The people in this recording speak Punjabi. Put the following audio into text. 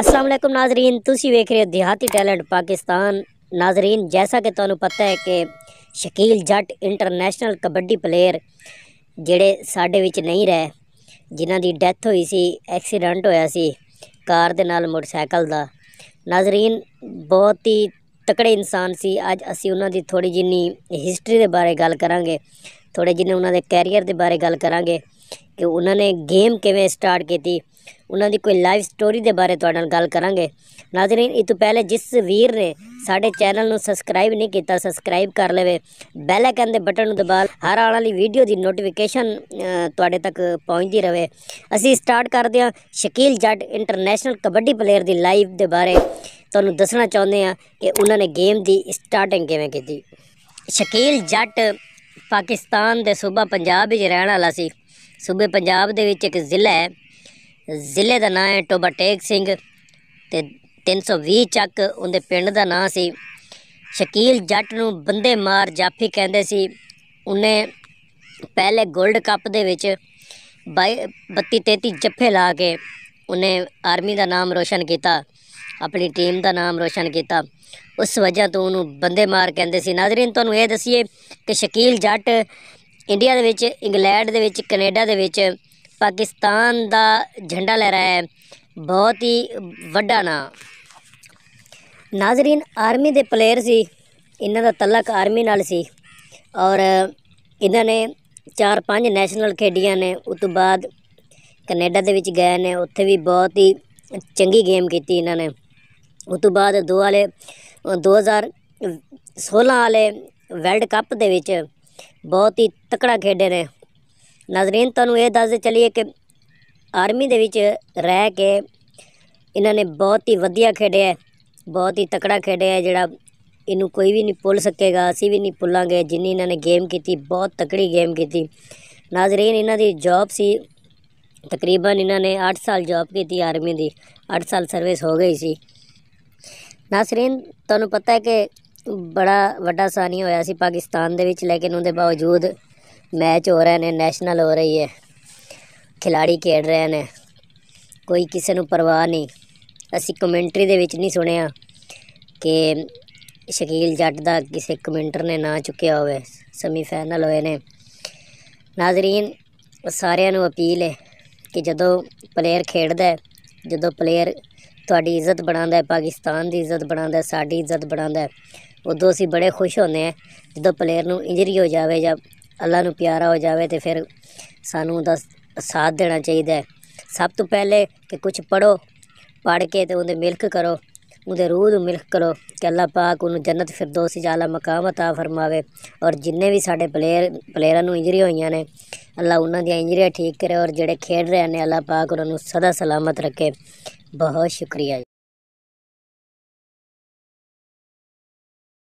ਅਸਲਾਮ ਅਲੈਕਮ ਨਾਜ਼ਰੀਨ ਤੁਸੀਂ ਵੇਖ ਰਹੇ ਹੋ ਦਿਹਾਤੀ ਟੈਲੈਂਟ ਪਾਕਿਸਤਾਨ ਨਾਜ਼ਰੀਨ ਜੈਸਾ ਕਿ ਤੁਹਾਨੂੰ ਪਤਾ ਹੈ ਕਿ ਸ਼ਕੀਲ ਜੱਟ ਇੰਟਰਨੈਸ਼ਨਲ ਕਬੱਡੀ ਪਲੇਅਰ ਜਿਹੜੇ ਸਾਡੇ ਵਿੱਚ ਨਹੀਂ ਰਹੇ ਜਿਨ੍ਹਾਂ ਦੀ ਡੈਥ ਹੋਈ ਸੀ ਐਕਸੀਡੈਂਟ ਹੋਇਆ ਸੀ ਕਾਰ ਦੇ ਨਾਲ ਮੋਟਰਸਾਈਕਲ ਦਾ ਨਾਜ਼ਰੀਨ ਬਹੁਤ ਹੀ ਤਕੜੇ ਇਨਸਾਨ ਸੀ ਅੱਜ ਅਸੀਂ ਉਹਨਾਂ ਦੀ ਥੋੜੀ ਜਿੰਨੀ ਹਿਸਟਰੀ ਦੇ ਬਾਰੇ ਗੱਲ ਕਰਾਂਗੇ ਥੋੜੇ ਜਿੰਨੇ ਉਹਨਾਂ ਦੇ ਕੈਰੀਅਰ ਦੇ ਬਾਰੇ ਗੱਲ ਕਰਾਂਗੇ ਕਿ ਉਹਨਾਂ ਨੇ ਗੇਮ ਕਿਵੇਂ ਸਟਾਰਟ ਕੀਤੀ ਉਹਨਾਂ ਦੀ ਕੋਈ ਲਾਈਫ ਸਟੋਰੀ ਦੇ ਬਾਰੇ ਤੁਹਾਡੇ ਨਾਲ ਗੱਲ ਕਰਾਂਗੇ ਨਾਜ਼ਰੀਨ ਇਹ ਤੋਂ ਪਹਿਲੇ ਜਿਸ ਵੀਰ ਨੇ ਸਾਡੇ ਚੈਨਲ ਨੂੰ ਸਬਸਕ੍ਰਾਈਬ ਨਹੀਂ ਕੀਤਾ ਸਬਸਕ੍ਰਾਈਬ ਕਰ ਲਵੇ ਬੈਲ ਆਈਕਨ ਦੇ ਬਟਨ ਨੂੰ ਦਬਾ ਹਰ ਆਉਣ ਵਾਲੀ ਵੀਡੀਓ ਦੀ ਨੋਟੀਫਿਕੇਸ਼ਨ ਤੁਹਾਡੇ ਤੱਕ ਪਹੁੰਚਦੀ ਰਹੇ ਅਸੀਂ ਸਟਾਰਟ ਕਰਦੇ ਹਾਂ ਸ਼ਕੀਲ ਜੱਟ ਇੰਟਰਨੈਸ਼ਨਲ ਕਬੱਡੀ ਪਲੇਅਰ ਦੀ ਲਾਈਫ ਦੇ ਬਾਰੇ ਤੁਹਾਨੂੰ ਦੱਸਣਾ ਚਾਹੁੰਦੇ ਆ ਕਿ ਉਹਨਾਂ ਨੇ ਗੇਮ ਦੀ ਸਟਾਰਟਿੰਗ ਕਿਵੇਂ ਕੀਤੀ ਸ਼ਕੀਲ ਜੱਟ ਪਾਕਿਸਤਾਨ ਦੇ ਸੂਬਾ ਪੰਜਾਬ ਵਿੱਚ ਰਹਿਣ ਵਾਲਾ ਸੀ ਸੂਬੇ ਪੰਜਾਬ ਦੇ ਵਿੱਚ ਇੱਕ ਜ਼ਿਲ੍ਹਾ ਹੈ ਜ਼ਿਲ੍ਹੇ ਦਾ ਨਾਮ ਹੈ ਟੋਬਾਟੇਕ ਸਿੰਘ ਤੇ 320 ਚੱਕ ਉਹਦੇ ਪਿੰਡ ਦਾ ਨਾਮ ਸੀ ਸ਼ਕੀਲ ਜੱਟ ਨੂੰ ਬੰਦੇ ਮਾਰ ਜਾਫੀ ਕਹਿੰਦੇ ਸੀ ਉਹਨੇ ਪਹਿਲੇ 골ਡ ਕੱਪ ਦੇ ਵਿੱਚ 32 33 ਜੱਫੇ ਲਾ ਕੇ ਉਹਨੇ ਆਰਮੀ ਦਾ ਨਾਮ ਰੋਸ਼ਨ ਕੀਤਾ ਆਪਣੀ ਟੀਮ ਦਾ ਨਾਮ ਰੋਸ਼ਨ ਕੀਤਾ ਉਸ ਵਜ੍ਹਾ ਤੋਂ ਉਹਨੂੰ ਬੰਦੇ ਮਾਰ ਕਹਿੰਦੇ ਸੀ ਨਾਜ਼ਰੀਨ ਤੁਹਾਨੂੰ ਇਹ ਦਸੀਏ ਕਿ ਸ਼ਕੀਲ ਜੱਟ ਇੰਡੀਆ ਦੇ ਵਿੱਚ ਇੰਗਲੈਂਡ ਦੇ ਵਿੱਚ ਕੈਨੇਡਾ ਦੇ ਵਿੱਚ ਪਾਕਿਸਤਾਨ ਦਾ ਝੰਡਾ ਲਹਿਰਾਇਆ ਹੈ ਬਹੁਤ ਹੀ ਵੱਡਾ ਨਾਮ ਨਾਜ਼ਰੀਨ ਆਰਮੀ ਦੇ ਪਲੇਅਰ ਸੀ ਇਹਨਾਂ ਦਾ ਤਲਕ ਆਰਮੀ ਨਾਲ ਸੀ ਔਰ ਇਹਨਾਂ ਨੇ ਚਾਰ ਪੰਜ ਨੈਸ਼ਨਲ ਖੇਡੀਆਂ ਨੇ ਉਸ ਤੋਂ ਬਾਅਦ ਕੈਨੇਡਾ ਦੇ ਵਿੱਚ ਗਏ ਨੇ ਉੱਥੇ ਵੀ ਬਹੁਤ ਹੀ ਚੰਗੀ ਗੇਮ ਕੀਤੀ ਇਹਨਾਂ ਨੇ ਉਸ ਤੋਂ ਬਾਅਦ ਦੋ ਵਾਲੇ 2016 ਵਾਲੇ ਵਰਲਡ ਕੱਪ ਦੇ ਵਿੱਚ ਬਹੁਤ ਹੀ ਤਕੜਾ ਖੇਡੇ ਨੇ ਨਾਜ਼ਰੀਨ ਤੁਹਾਨੂੰ ਇਹ ਦੱਸਦੇ ਚਲੀਏ ਕਿ ਆਰਮੀ ਦੇ ਵਿੱਚ ਰਹਿ ਕੇ ਇਹਨਾਂ ਨੇ ਬਹੁਤ ਹੀ ਵਧੀਆ ਖੇਡਿਆ ਬਹੁਤ ਹੀ ਤਕੜਾ ਖੇਡਿਆ ਜਿਹੜਾ ਇਹਨੂੰ ਕੋਈ ਵੀ ਨਹੀਂ ਭੁੱਲ ਸਕੇਗਾ ਅਸੀਂ ਵੀ ਨਹੀਂ ਭੁੱਲਾਂਗੇ ਜਿੰਨੀ ਇਹਨਾਂ ਨੇ ਗੇਮ ਕੀਤੀ ਬਹੁਤ ਤਕੜੀ ਗੇਮ ਕੀਤੀ ਨਾਜ਼ਰੀਨ ਇਹਨਾਂ ਦੀ ਜੌਬ ਸੀ ਤਕਰੀਬਨ ਇਹਨਾਂ ਨੇ 8 ਸਾਲ ਜੌਬ ਕੀਤੀ ਆਰਮੀ ਦੀ 8 ਸਾਲ ਸਰਵਿਸ ਹੋ ਗਈ ਸੀ ਨਾਸਰੀਨ ਤੁਹਾਨੂੰ ਪਤਾ ਹੈ ਕਿ ਬੜਾ ਵੱਡਾ ਸਾਨੀ ਹੋਇਆ ਸੀ ਪਾਕਿਸਤਾਨ ਦੇ ਵਿੱਚ ਲੇਕਿਨ ਉਹਦੇ ਬਾਵਜੂਦ ਮੈਚ ਹੋ ਰਹੇ ਨੇ ਨੈਸ਼ਨਲ ਹੋ ਰਹੀ ਹੈ ਖਿਲਾੜੀ ਖੇਡ ਰਹੇ ਨੇ ਕੋਈ ਕਿਸੇ ਨੂੰ ਪਰਵਾਹ ਨਹੀਂ ਅਸੀਂ ਕਮੈਂਟਰੀ ਦੇ ਵਿੱਚ ਨਹੀਂ ਸੁਣਿਆ ਕਿ ਸ਼ਕੀਲ ਜੱਟ ਦਾ ਕਿਸੇ ਕਮੈਂਟਰ ਨੇ ਨਾ ਚੁੱਕਿਆ ਹੋਵੇ ਸੈਮੀ ਫਾਈਨਲ ਹੋਏ ਨੇ ਨਾਜ਼ਰੀਨ ਸਾਰਿਆਂ ਨੂੰ ਅਪੀਲ ਹੈ ਕਿ ਜਦੋਂ ਪਲੇਅਰ ਖੇਡਦਾ ਜਦੋਂ ਪਲੇਅਰ ਤੁਹਾਡੀ ਇੱਜ਼ਤ ਬਣਾਉਂਦਾ ਹੈ ਪਾਕਿਸਤਾਨ ਦੀ ਇੱਜ਼ਤ ਬਣਾਉਂਦਾ ਹੈ ਸਾਡੀ ਇੱਜ਼ਤ ਬਣਾਉਂਦਾ ਹੈ ਉਦੋਂ ਅਸੀਂ ਬੜੇ ਖੁਸ਼ ਹੁੰਦੇ ਹਾਂ ਜਦੋਂ ਪਲੇਅਰ ਨੂੰ ਇੰਜਰੀ ਹੋ ਜਾਵੇ ਜਾਂ ਅੱਲਾ ਨੂੰ ਪਿਆਰਾ ਹੋ ਜਾਵੇ ਤੇ ਫਿਰ ਸਾਨੂੰ ਦਾ ਸਾਥ ਦੇਣਾ ਚਾਹੀਦਾ ਹੈ ਸਭ ਤੋਂ ਪਹਿਲੇ ਕਿ ਕੁਝ ਪੜੋ ਪੜ ਕੇ ਤੇ ਉਹਦੇ ਮਿਲਕ ਕਰੋ मुझे रूद मिल्क करो कि अल्लाह पाक उन्होंने जन्नत फिरदौसी आला मकाम अता फरमावे और जिन्हें भी साढ़े प्लेयर प्लेयर इंजरी हुई ने अल्लाह उन्होंने इंजरियाँ ठीक करे और जोड़े खेड रहे हैं अल्लाह पाक उन्होंने सदा सलामत रखे बहुत शुक्रिया